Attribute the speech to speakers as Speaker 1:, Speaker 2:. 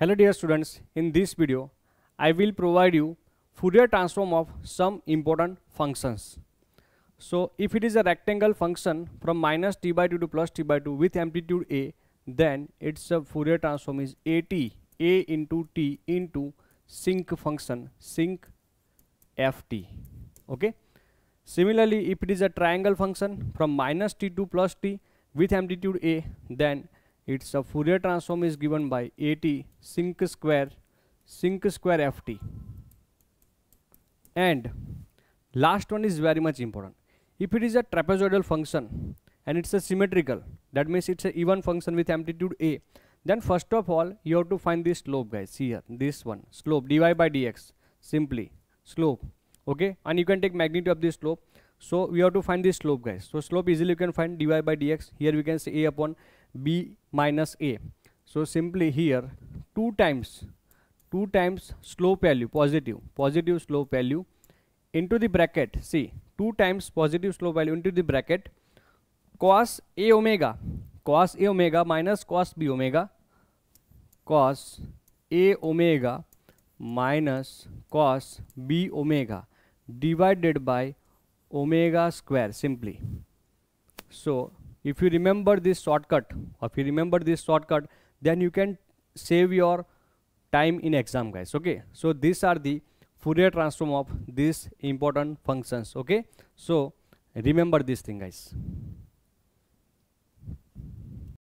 Speaker 1: Hello dear students, in this video, I will provide you Fourier transform of some important functions. So if it is a rectangle function from minus t by 2 to plus t by 2 with amplitude a, then its a uh, Fourier transform is a t a into t into sinc function, sinc ft, okay. Similarly, if it is a triangle function from minus t to plus t with amplitude a, then its a Fourier transform is given by at sinc square sinc square ft and last one is very much important if it is a trapezoidal function and it's a symmetrical that means it's a even function with amplitude a then first of all you have to find this slope guys here this one slope dy by dx simply slope okay and you can take magnitude of this slope so we have to find this slope guys so slope easily you can find dy by dx here we can say a upon b minus a so simply here two times two times slope value positive positive slope value into the bracket see two times positive slope value into the bracket cos a omega cos a omega minus cos b omega cos a omega minus cos b omega divided by omega square simply so if you remember this shortcut or if you remember this shortcut then you can save your time in exam guys okay so these are the Fourier transform of these important functions okay so remember this thing guys